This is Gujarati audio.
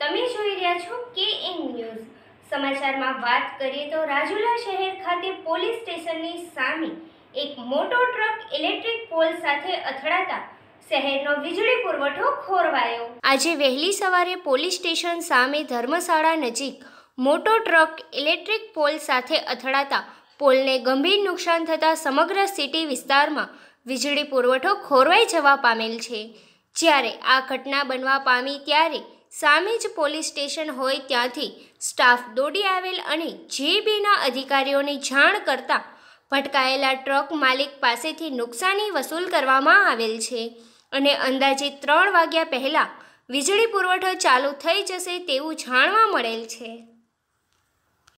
તમે જોઈ રહ્યા છો કે એન ન્યૂઝ સમાચારમાં વાત કરીએ તો રાજુલા શહેર ખાતે પોલીસ સ્ટેશનની સામે એક મોટો ટ્રક ઇલેક્ટ્રિક પોલ સાથે અથડાતા શહેરનો વીજળી પુરવઠો ખોરવાયો આજે વહેલી સવારે પોલીસ સ્ટેશન સામે ધર્મશાળા નજીક મોટો ટ્રક ઇલેક્ટ્રિક પોલ સાથે અથડાતા પોલને ગંભીર નુકસાન થતાં સમગ્ર સિટી વિસ્તારમાં વીજળી પુરવઠો ખોરવાઈ જવા પામેલ છે જ્યારે આ ઘટના બનવા પામી ત્યારે સામે જ પોલીસ સ્ટેશન હોય ત્યાંથી સ્ટાફ દોડી આવેલ અને જે બીના અધિકારીઓની જાણ કરતા ભટકાયેલા ટ્રક માલિક પાસેથી નુકસાની વસૂલ કરવામાં આવેલ છે અને અંદાજે ત્રણ વાગ્યા પહેલાં વીજળી પુરવઠો ચાલુ થઈ જશે તેવું જાણવા મળેલ છે